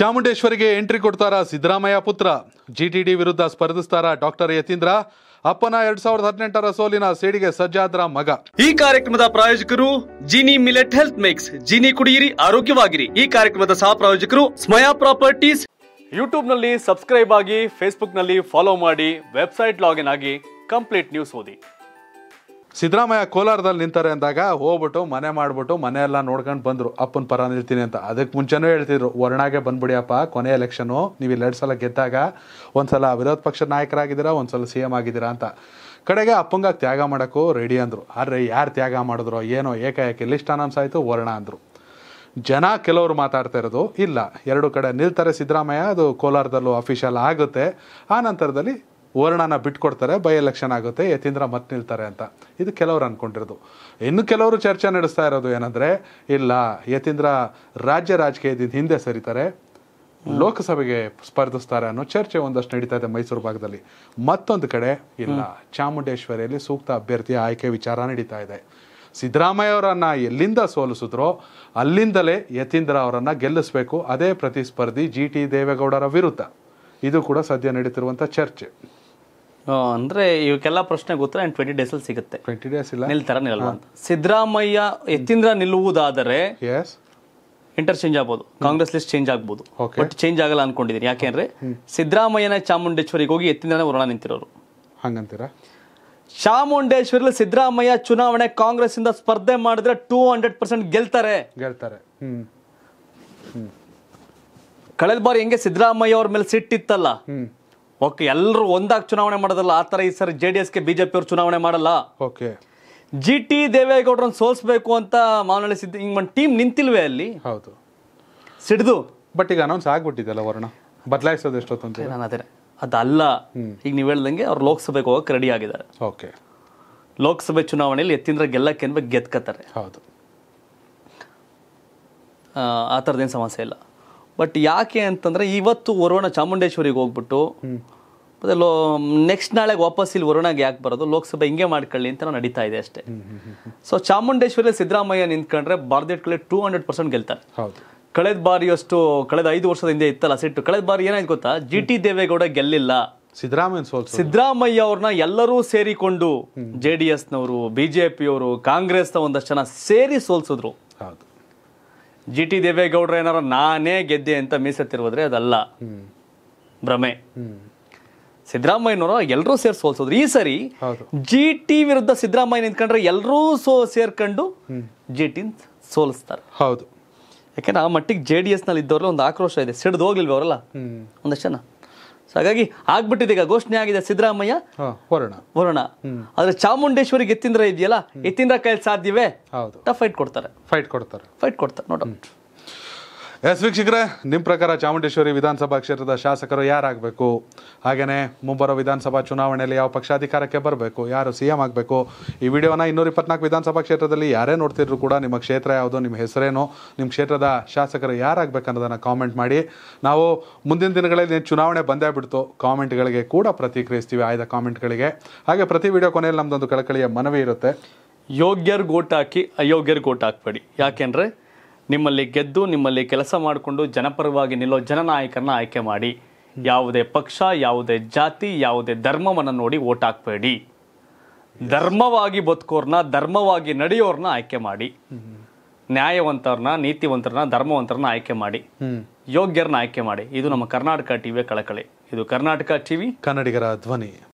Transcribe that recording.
ಚಾಮುಂಡೇಶ್ವರಿಗೆ entry ಕೊಡ್ತಾರಾ ಸಿದ್ದರಾಮಯ್ಯ ಪುತ್ರ ಜಿಟಿಡಿ ವಿರುದ್ಧ ಸ್ಪರ್ಧಿಸ್ತಾರಾ ಡಾಕ್ಟರ್ ಯತೀಂದ್ರ ಅಪ್ಪನ ಎರಡ್ ಸಾವಿರದ ಹದಿನೆಂಟರ ಸೋಲಿನ ಸೇಡಿಗೆ ಸಜ್ಜಾದ್ರ ಮಗ ಈ ಕಾರ್ಯಕ್ರಮದ ಪ್ರಾಯೋಜಕರು Gini millet health mix Gini ಕುಡಿಯಿರಿ ಆರೋಗ್ಯವಾಗಿರಿ ಈ ಕಾರ್ಯಕ್ರಮದ ಸಹ ಪ್ರಾಯೋಜಕರು ಸ್ಮಯಾ ಪ್ರಾಪರ್ಟೀಸ್ ಯೂಟ್ಯೂಬ್ ನಲ್ಲಿ ಸಬ್ಸ್ಕ್ರೈಬ್ ಆಗಿ ಫೇಸ್ಬುಕ್ ನಲ್ಲಿ ಫಾಲೋ ಮಾಡಿ ವೆಬ್ಸೈಟ್ ಲಾಗಿನ್ ಆಗಿ ಕಂಪ್ಲೀಟ್ ನ್ಯೂಸ್ ಓದಿ ಸಿದ್ದರಾಮಯ್ಯ ಕೋಲಾರದಲ್ಲಿ ನಿಂತಾರೆ ಅಂದಾಗ ಹೋಗ್ಬಿಟ್ಟು ಮನೆ ಮಾಡಿಬಿಟ್ಟು ಮನೆ ನೋಡ್ಕೊಂಡು ಬಂದರು ಅಪ್ಪನ ಪರ ನಿಲ್ತೀನಿ ಅಂತ ಅದಕ್ಕೆ ಮುಂಚೆನೂ ಹೇಳ್ತಿದ್ರು ವರ್ಣಾಗೆ ಬಂದ್ಬಿಡಿಯಪ್ಪ ಕೊನೆ ಎಲೆಕ್ಷನು ನೀವು ಎರಡು ಸಲ ಗೆದ್ದಾಗ ಒಂದು ಸಲ ವಿರೋಧ ಪಕ್ಷದ ನಾಯಕರಾಗಿದ್ದೀರಾ ಒಂದು ಸಲ ಸಿ ಎಂ ಆಗಿದ್ದೀರಾ ಅಂತ ಕಡೆಗೆ ಅಪ್ಪಂಗಾಗಿ ತ್ಯಾಗ ಮಾಡೋಕ್ಕೂ ರೆಡಿ ಅಂದರು ಆದರೆ ಯಾರು ತ್ಯಾಗ ಮಾಡಿದ್ರು ಏನೋ ಏಕಾಏಕಿ ಲಿಸ್ಟ್ ಅನೌನ್ಸ್ ಆಯಿತು ವರ್ಣ ಅಂದರು ಜನ ಕೆಲವರು ಮಾತಾಡ್ತಾ ಇರೋದು ಇಲ್ಲ ಎರಡು ಕಡೆ ನಿಲ್ತಾರೆ ಸಿದ್ದರಾಮಯ್ಯ ಅದು ಕೋಲಾರದಲ್ಲೂ ಅಫಿಷಿಯಲ್ ಆಗುತ್ತೆ ಆ ನಂತರದಲ್ಲಿ ವರ್ಣನ ಬಿಟ್ಕೊಡ್ತಾರೆ ಬೈ ಎಲೆಕ್ಷನ್ ಆಗುತ್ತೆ ಯತೀಂದ್ರ ಮತ್ತೆ ನಿಲ್ತಾರೆ ಅಂತ ಇದು ಕೆಲವರು ಅಂದ್ಕೊಂಡಿರೋದು ಇನ್ನು ಕೆಲವರು ಚರ್ಚೆ ನಡೆಸ್ತಾ ಇರೋದು ಏನಂದ್ರೆ ಇಲ್ಲ ಯತೀಂದ್ರ ರಾಜ್ಯ ರಾಜಕೀಯದಿಂದ ಹಿಂದೆ ಸರಿತಾರೆ ಲೋಕಸಭೆಗೆ ಸ್ಪರ್ಧಿಸ್ತಾರೆ ಅನ್ನೋ ಚರ್ಚೆ ಒಂದಷ್ಟು ನಡೀತಾ ಇದೆ ಮೈಸೂರು ಭಾಗದಲ್ಲಿ ಮತ್ತೊಂದು ಕಡೆ ಇಲ್ಲ ಚಾಮುಂಡೇಶ್ವರಿಯಲ್ಲಿ ಸೂಕ್ತ ಅಭ್ಯರ್ಥಿ ಆಯ್ಕೆ ವಿಚಾರ ನಡೀತಾ ಇದೆ ಸಿದ್ದರಾಮಯ್ಯ ಅವರನ್ನ ಎಲ್ಲಿಂದ ಸೋಲಿಸಿದ್ರೋ ಅಲ್ಲಿಂದಲೇ ಯತೀಂದ್ರ ಅವರನ್ನ ಗೆಲ್ಲಿಸಬೇಕು ಅದೇ ಪ್ರತಿಸ್ಪರ್ಧಿ ಜಿ ಟಿ ದೇವೇಗೌಡರ ವಿರುದ್ಧ ಇದು ಕೂಡ ಸದ್ಯ ನಡೀತಿರುವಂಥ ಚರ್ಚೆ ಅಂದ್ರೆ ಇವಕ್ಕೆಲ್ಲ ಪ್ರಶ್ನೆ ಗೊತ್ತಿಲ್ಲ ಆ್ಯಂಡ್ ಟ್ವೆಂಟಿ ಅಲ್ಲಿ ಸಿಗುತ್ತೆ ಟ್ವೆಂಟಿ ಡೇಸ್ ಇಲ್ಲ ನಿಲ್ತಾರ ನಿಲ್ಲ ಸಿದ್ದರಾಮಯ್ಯ ಎತ್ತಿಂದ್ರ ನಿಲ್ಲುವುದಾದರೆ ಇಂಟರ್ ಚೇಂಜ್ ಆಗ್ಬೋದು ಕಾಂಗ್ರೆಸ್ ಲಿಸ್ಟ್ ಚೇಂಜ್ ಆಗ್ಬೋದು ಬಟ್ ಚೇಂಜ್ ಆಗಲ್ಲ ಅನ್ಕೊಂಡಿದ್ದೀನಿ ಯಾಕೆಂದ್ರೆ ಸಿದ್ದರಾಮಯ್ಯನ ಚಾಮುಂಡೇಶ್ವರಿಗೆ ಹೋಗಿ ಎತ್ತಿಂದ್ರನೇ ವರ್ಣ ನಿಂತಿರೋರು ಹಂಗಂತೀರಾ ಚಾಮುಂಡೇಶ್ವರಿ ಸಿದ್ದರಾಮಯ್ಯ ಚುನಾವಣೆ ಕಾಂಗ್ರೆಸ್ ಇಂದ ಸ್ಪರ್ಧೆ ಮಾಡಿದ್ರೆ ಟೂ ಹಂಡ್ರೆಡ್ ಪರ್ಸೆಂಟ್ ಗೆಲ್ತಾರೆ ಗೆಲ್ತಾರೆ ಕಳೆದ ಬಾರಿ ಹೆಂಗೆ ಸಿದ್ದರಾಮಯ್ಯ ಅವ್ರ ಮೇಲೆ ಸಿಟ್ಟಿತ್ತಲ್ಲ ಓಕೆ ಎಲ್ಲರೂ ಒಂದಾಗಿ ಚುನಾವಣೆ ಮಾಡೋದಲ್ಲ ಆ ಥರ ಈ ಸರಿ ಜೆ ಡಿ ಎಸ್ಗೆ ಬಿ ಜೆ ಪಿಯವ್ರು ಚುನಾವಣೆ ಮಾಡಲ್ಲ ಓಕೆ ಜಿ ಟಿ ದೇವೇಗೌಡರನ್ನ ಸೋಲಿಸಬೇಕು ಅಂತ ಮಾವನಹಳ್ಳಿ ಸಿದ್ದ ಹಿಂಗೆ ಒಂದು ಟೀಮ್ ನಿಂತಿಲ್ವೇ ಅಲ್ಲಿ ಹೌದು ಸಿಡಿದು ಬಟ್ ಈಗ ಅನೌನ್ಸ್ ಆಗ್ಬಿಟ್ಟಿದೆಲ್ಲ ವರ್ಣ ಬದಲಾಯಿಸೋದು ಅಂತ ನಾನು ಅದೇ ಅದಲ್ಲ ಈಗ ನೀವು ಹೇಳ್ದಂಗೆ ಅವ್ರು ಲೋಕಸಭೆಗೆ ಹೋಗಕ್ಕೆ ರೆಡಿ ಆಗಿದ್ದಾರೆ ಓಕೆ ಲೋಕಸಭೆ ಚುನಾವಣೆಯಲ್ಲಿ ಎತ್ತಿಂದ್ರ ಗೆಲ್ಲಕ್ಕೆ ಅನ್ಬೇಕು ಗೆದ್ಕತ್ತಾರೆ ಹೌದು ಆ ಥರದ್ದೇನು ಸಮಸ್ಯೆ ಇಲ್ಲ ಬಟ್ ಯಾಕೆ ಅಂತಂದರೆ ಇವತ್ತು ವರುಣ ಚಾಮುಂಡೇಶ್ವರಿಗೆ ಹೋಗ್ಬಿಟ್ಟು ಅದೇ ಲೋ ನೆಕ್ಸ್ಟ್ ನಾಳೆಗೆ ವಾಪಸ್ ಇಲ್ಲಿ ವರುಣಾಗೆ ಯಾಕೆ ಬರೋದು ಲೋಕಸಭೆ ಹಿಂಗೆ ಮಾಡ್ಕೊಳ್ಳಿ ಅಂತ ನಡೀತಾ ಇದೆ ಅಷ್ಟೇ ಸೊ ಚಾಮುಂಡೇಶ್ವರಿ ಸಿದ್ದರಾಮಯ್ಯ ನಿಂತ್ಕೊಂಡ್ರೆ ಬಾರ್ದೇಟ್ ಕಲೆ ಟೂ ಹಂಡ್ರೆಡ್ ಪರ್ಸೆಂಟ್ ಗೆಲ್ತಾರೆ ಕಳೆದ ಬಾರಿಯಷ್ಟು ಕಳೆದ ಐದು ವರ್ಷದ ಹಿಂದೆ ಇತ್ತಲ್ಲ ಸಿಟ್ಟು ಕಳೆದ ಬಾರಿ ಏನಾಯ್ತು ಗೊತ್ತಾ ಜಿ ಟಿ ದೇವೇಗೌಡ ಗೆಲ್ಲಿಲ್ಲ ಸಿದ್ದರಾಮಯ್ಯ ಸಿದ್ದರಾಮಯ್ಯ ಅವ್ರನ್ನ ಎಲ್ಲರೂ ಸೇರಿಕೊಂಡು ಜೆ ಡಿ ಎಸ್ನವರು ಬಿಜೆಪಿಯವರು ಕಾಂಗ್ರೆಸ್ನ ಒಂದಷ್ಟು ಜನ ಸೇರಿ ಸೋಲ್ಸಿದ್ರು ಜಿ ಟಿ ದೇವೇಗೌಡರ ಏನಾರ ನಾನೇ ಗೆದ್ದೆ ಅಂತ ಮೀಸತ್ತಿರುವುದ್ರೆ ಅದಲ್ಲ ಭ್ರಮೆ ಸಿದ್ದರಾಮಯ್ಯನವರು ಎಲ್ಲರೂ ಸೇರಿ ಸೋಲ್ಸೋದ್ರು ಈ ಸರಿ ಜಿ ಟಿ ವಿರುದ್ಧ ಸಿದ್ದರಾಮಯ್ಯ ನಿಂತ್ಕೊಂಡ್ರೆ ಎಲ್ಲರೂ ಸೋ ಸೇರ್ಕೊಂಡು ಜಿ ಟಿನ್ ಸೋಲಿಸ್ತಾರೆ ಹೌದು ಯಾಕೆಂದ್ರೆ ಆ ಮಟ್ಟಿಗೆ ಜೆ ಡಿ ಎಸ್ನಲ್ಲಿ ಇದ್ದವ್ರಲ್ಲ ಒಂದು ಆಕ್ರೋಶ ಇದೆ ಸಿಡ್ದು ಹೋಗ್ಲಿಲ್ವ ಅವರಲ್ಲ ಒಂದಷ್ಟು ಜನ ಸೊ ಹಾಗಾಗಿ ಆಗ್ಬಿಟ್ಟಿದೆ ಈಗ ಘೋಷಣೆ ಆಗಿದೆ ಸಿದ್ದರಾಮಯ್ಯ ವರುಣ ವರುಣ ಆದ್ರೆ ಚಾಮುಂಡೇಶ್ವರಿ ಎತ್ತಿಂದ್ರ ಇದೆಯಲ್ಲ ಎತ್ತಿಂದ್ರ ಕೈಲಿ ಸಾಧ್ಯವೇ ಫೈಟ್ ಕೊಡ್ತಾರೆ ಫೈಟ್ ಕೊಡ್ತಾರೆ ಫೈಟ್ ಕೊಡ್ತಾರೆ ನೋಡೋಣ ಎಸ್ ವಿಕ್ಷಕರ ನಿಮ್ಮ ಪ್ರಕಾರ ಚಾಮುಂಡೇಶ್ವರಿ ವಿಧಾನಸಭಾ ಕ್ಷೇತ್ರದ शासಕರ ಯಾರು ಆಗಬೇಕು ಹಾಗೇನೇ ಮುಂಬರ ವಿಧಾನಸಭಾ ಚುನಾವಣೆಯಲ್ಲಿ ಯಾವ ಪಕ್ಷಾಧಿಕಾರಕ್ಕೆ ಬರಬೇಕು ಯಾರು ಸಿಎಂ ಆಗಬೇಕು ಈ ವಿಡಿಯೋನ 124 ವಿಧಾನಸಭಾ ಕ್ಷೇತ್ರದಲ್ಲಿ ಯಾರೇ ನೋಡ್ತಿದ್ರೂ ಕೂಡ ನಿಮ್ಮ ಕ್ಷೇತ್ರ ಯಾವುದು ನಿಮ್ಮ ಹೆಸರೇನು ನಿಮ್ಮ ಕ್ಷೇತ್ರದ शासಕರ ಯಾರು ಆಗಬೇಕು ಅನ್ನೋದನ್ನ ಕಾಮೆಂಟ್ ಮಾಡಿ ನಾವು ಮುಂದಿನ ದಿನಗಳಲ್ಲಿ ಚುನಾವಣೆ ಬಂದೆ ಬಿಡ್ತೀವಿ ಕಾಮೆಂಟ್ ಗಳಿಗೆ ಕೂಡ ಪ್ರತಿಕ್ರೈಸ್ತೀವಿ ಆ ಎಲ್ಲಾ ಕಾಮೆಂಟ್ ಗಳಿಗೆ ಹಾಗೆ ಪ್ರತಿ ವಿಡಿಯೋ ಕೊನೆ ಅಲ್ಲಿ ನಮ್ದೊಂದು ಕಳಕಳಿಯ ಮನವಿ ಇರುತ್ತೆ ಯೋಗ್ಯರ ভোট ಹಾಕಿ ಅಯೋಗ್ಯರ ভোট ಹಾಕಬೇಡಿ ಯಾಕೆಂದ್ರೆ ನಿಮ್ಮಲ್ಲಿ ಗೆದ್ದು ನಿಮ್ಮಲ್ಲಿ ಕೆಲಸ ಮಾಡಿಕೊಂಡು ಜನಪರವಾಗಿ ನಿಲ್ಲೋ ಜನನಾಯಕರನ್ನ ಆಯ್ಕೆ ಮಾಡಿ ಯಾವುದೇ ಪಕ್ಷ ಯಾವುದೇ ಜಾತಿ ಯಾವುದೇ ಧರ್ಮವನ್ನು ನೋಡಿ ಓಟ್ ಹಾಕ್ಬೇಡಿ ಧರ್ಮವಾಗಿ ಬದುಕೋರ್ನ ಧರ್ಮವಾಗಿ ನಡೆಯೋರ್ನ ಆಯ್ಕೆ ಮಾಡಿ ನ್ಯಾಯವಂತರನ್ನ ನೀತಿವಂತರನ್ನ ಧರ್ಮವಂತರನ್ನ ಆಯ್ಕೆ ಮಾಡಿ ಯೋಗ್ಯರನ್ನ ಆಯ್ಕೆ ಮಾಡಿ ಇದು ನಮ್ಮ ಕರ್ನಾಟಕ ಟಿವಿಯ ಕಳಕಳಿ ಇದು ಕರ್ನಾಟಕ ಟಿವಿ ಕನ್ನಡಿಗರ ಧ್ವನಿ